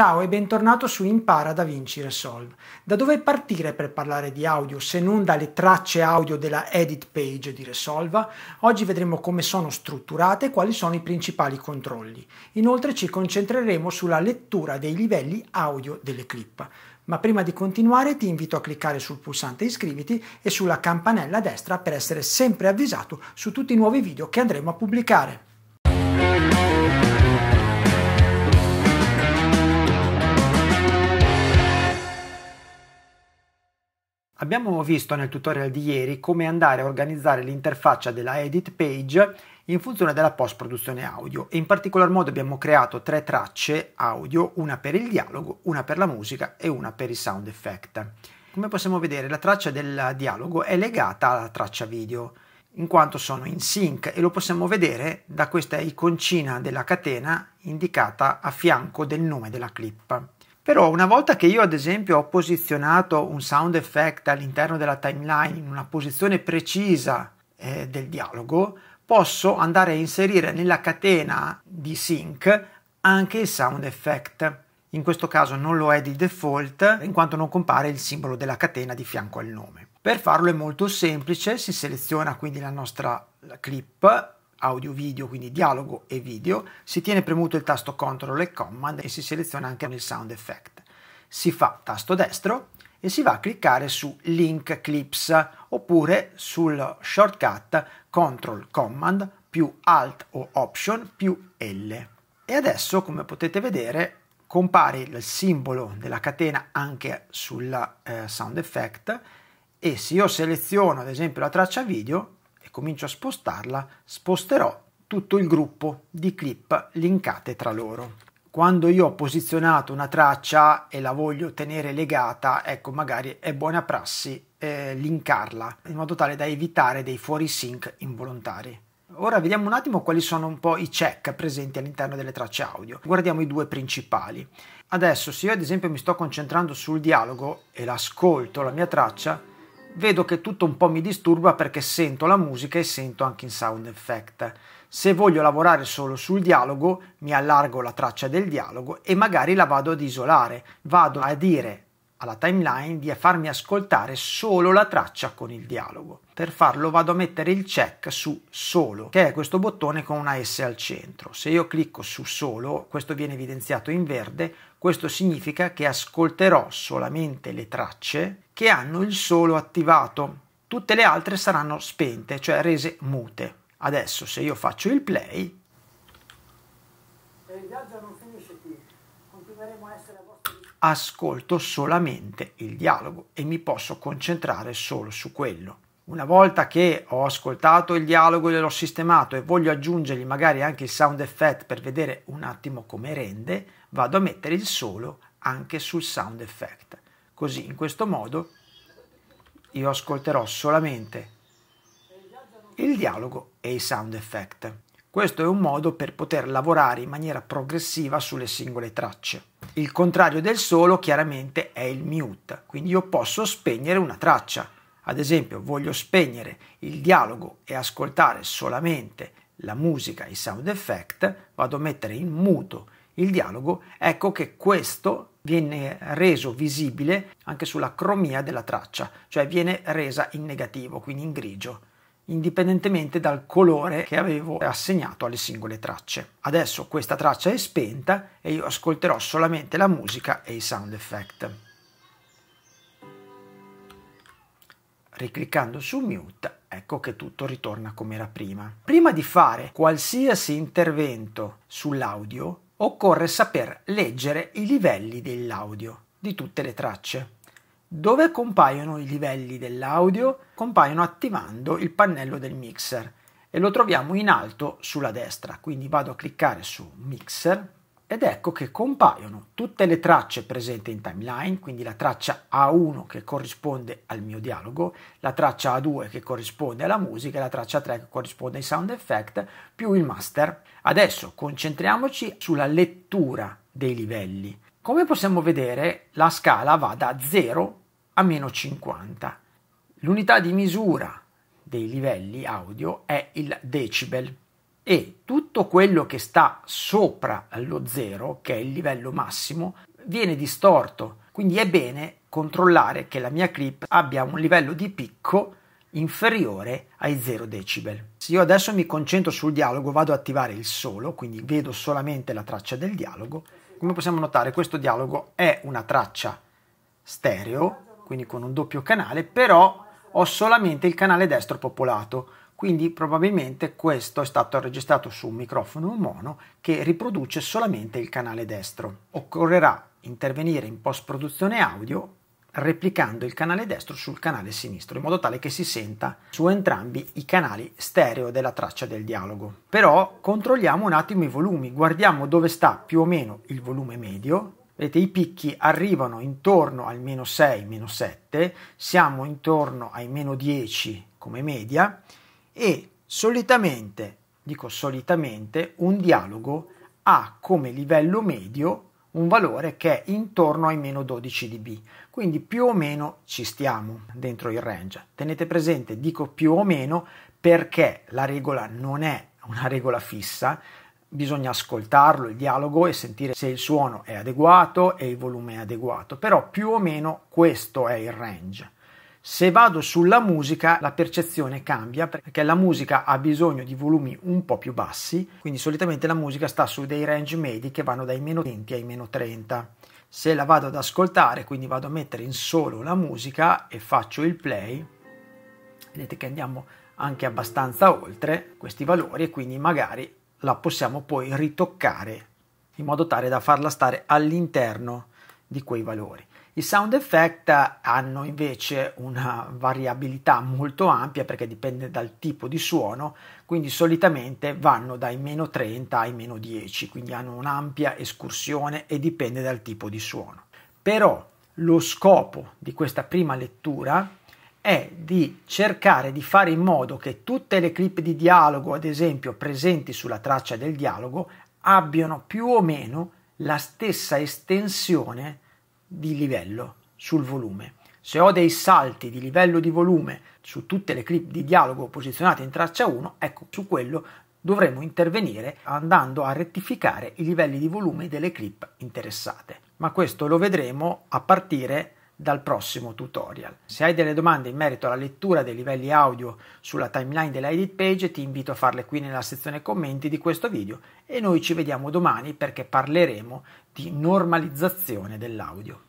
Ciao e bentornato su Impara da Vinci Resolve. Da dove partire per parlare di audio se non dalle tracce audio della edit page di Resolva? Oggi vedremo come sono strutturate e quali sono i principali controlli. Inoltre ci concentreremo sulla lettura dei livelli audio delle clip. Ma prima di continuare ti invito a cliccare sul pulsante iscriviti e sulla campanella a destra per essere sempre avvisato su tutti i nuovi video che andremo a pubblicare. Abbiamo visto nel tutorial di ieri come andare a organizzare l'interfaccia della edit page in funzione della post produzione audio e in particolar modo abbiamo creato tre tracce audio, una per il dialogo, una per la musica e una per i sound effect. Come possiamo vedere la traccia del dialogo è legata alla traccia video in quanto sono in sync e lo possiamo vedere da questa iconcina della catena indicata a fianco del nome della clip. Però una volta che io ad esempio ho posizionato un sound effect all'interno della timeline in una posizione precisa eh, del dialogo, posso andare a inserire nella catena di sync anche il sound effect. In questo caso non lo è di default in quanto non compare il simbolo della catena di fianco al nome. Per farlo è molto semplice, si seleziona quindi la nostra clip audio video, quindi dialogo e video, si tiene premuto il tasto CTRL e Command e si seleziona anche il sound effect. Si fa tasto destro e si va a cliccare su Link Clips oppure sul shortcut CTRL Command più Alt o Option più L. E adesso, come potete vedere, compare il simbolo della catena anche sul eh, sound effect e se io seleziono ad esempio la traccia video comincio a spostarla, sposterò tutto il gruppo di clip linkate tra loro. Quando io ho posizionato una traccia e la voglio tenere legata, ecco, magari è buona prassi eh, linkarla in modo tale da evitare dei fuori sync involontari. Ora vediamo un attimo quali sono un po' i check presenti all'interno delle tracce audio. Guardiamo i due principali. Adesso, se io ad esempio mi sto concentrando sul dialogo e l'ascolto, la mia traccia, vedo che tutto un po' mi disturba perché sento la musica e sento anche in sound effect. Se voglio lavorare solo sul dialogo, mi allargo la traccia del dialogo e magari la vado ad isolare, vado a dire alla timeline di farmi ascoltare solo la traccia con il dialogo. Per farlo vado a mettere il check su solo, che è questo bottone con una S al centro. Se io clicco su solo, questo viene evidenziato in verde, questo significa che ascolterò solamente le tracce che hanno il solo attivato, tutte le altre saranno spente, cioè rese mute. Adesso se io faccio il play... Ascolto solamente il dialogo e mi posso concentrare solo su quello. Una volta che ho ascoltato il dialogo e l'ho sistemato e voglio aggiungergli magari anche il sound effect per vedere un attimo come rende, vado a mettere il solo anche sul sound effect. Così, in questo modo, io ascolterò solamente il dialogo e i sound effect. Questo è un modo per poter lavorare in maniera progressiva sulle singole tracce. Il contrario del solo chiaramente è il mute, quindi io posso spegnere una traccia. Ad esempio voglio spegnere il dialogo e ascoltare solamente la musica, i sound effect, vado a mettere in muto il dialogo, ecco che questo viene reso visibile anche sulla cromia della traccia, cioè viene resa in negativo, quindi in grigio indipendentemente dal colore che avevo assegnato alle singole tracce. Adesso questa traccia è spenta e io ascolterò solamente la musica e i sound effect. Ricliccando su mute ecco che tutto ritorna come era prima. Prima di fare qualsiasi intervento sull'audio occorre saper leggere i livelli dell'audio di tutte le tracce. Dove compaiono i livelli dell'audio? Compaiono attivando il pannello del mixer e lo troviamo in alto sulla destra, quindi vado a cliccare su mixer ed ecco che compaiono tutte le tracce presenti in timeline, quindi la traccia A1 che corrisponde al mio dialogo, la traccia A2 che corrisponde alla musica e la traccia 3 che corrisponde ai sound effect più il master. Adesso concentriamoci sulla lettura dei livelli. Come possiamo vedere la scala va da 0 a meno 50. L'unità di misura dei livelli audio è il decibel e tutto quello che sta sopra lo zero, che è il livello massimo, viene distorto. Quindi è bene controllare che la mia clip abbia un livello di picco inferiore ai 0 decibel. Se io adesso mi concentro sul dialogo, vado ad attivare il solo, quindi vedo solamente la traccia del dialogo. Come possiamo notare, questo dialogo è una traccia stereo, quindi con un doppio canale, però ho solamente il canale destro popolato quindi probabilmente questo è stato registrato su un microfono mono che riproduce solamente il canale destro. Occorrerà intervenire in post-produzione audio replicando il canale destro sul canale sinistro in modo tale che si senta su entrambi i canali stereo della traccia del dialogo. Però controlliamo un attimo i volumi, guardiamo dove sta più o meno il volume medio. Vedete i picchi arrivano intorno al meno 6, meno 7, siamo intorno ai meno 10 come media e solitamente, dico solitamente, un dialogo ha come livello medio un valore che è intorno ai meno 12 dB, quindi più o meno ci stiamo dentro il range. Tenete presente, dico più o meno perché la regola non è una regola fissa, bisogna ascoltarlo il dialogo e sentire se il suono è adeguato e il volume è adeguato, però più o meno questo è il range. Se vado sulla musica la percezione cambia perché la musica ha bisogno di volumi un po' più bassi, quindi solitamente la musica sta su dei range medi che vanno dai meno 20 ai meno 30. Se la vado ad ascoltare, quindi vado a mettere in solo la musica e faccio il play, vedete che andiamo anche abbastanza oltre questi valori e quindi magari la possiamo poi ritoccare in modo tale da farla stare all'interno di quei valori. I sound effect hanno invece una variabilità molto ampia perché dipende dal tipo di suono, quindi solitamente vanno dai meno 30 ai meno 10, quindi hanno un'ampia escursione e dipende dal tipo di suono. Però lo scopo di questa prima lettura è di cercare di fare in modo che tutte le clip di dialogo, ad esempio, presenti sulla traccia del dialogo, abbiano più o meno la stessa estensione di livello sul volume. Se ho dei salti di livello di volume su tutte le clip di dialogo posizionate in traccia 1, ecco, su quello dovremo intervenire andando a rettificare i livelli di volume delle clip interessate. Ma questo lo vedremo a partire da dal prossimo tutorial. Se hai delle domande in merito alla lettura dei livelli audio sulla timeline della edit page ti invito a farle qui nella sezione commenti di questo video e noi ci vediamo domani perché parleremo di normalizzazione dell'audio.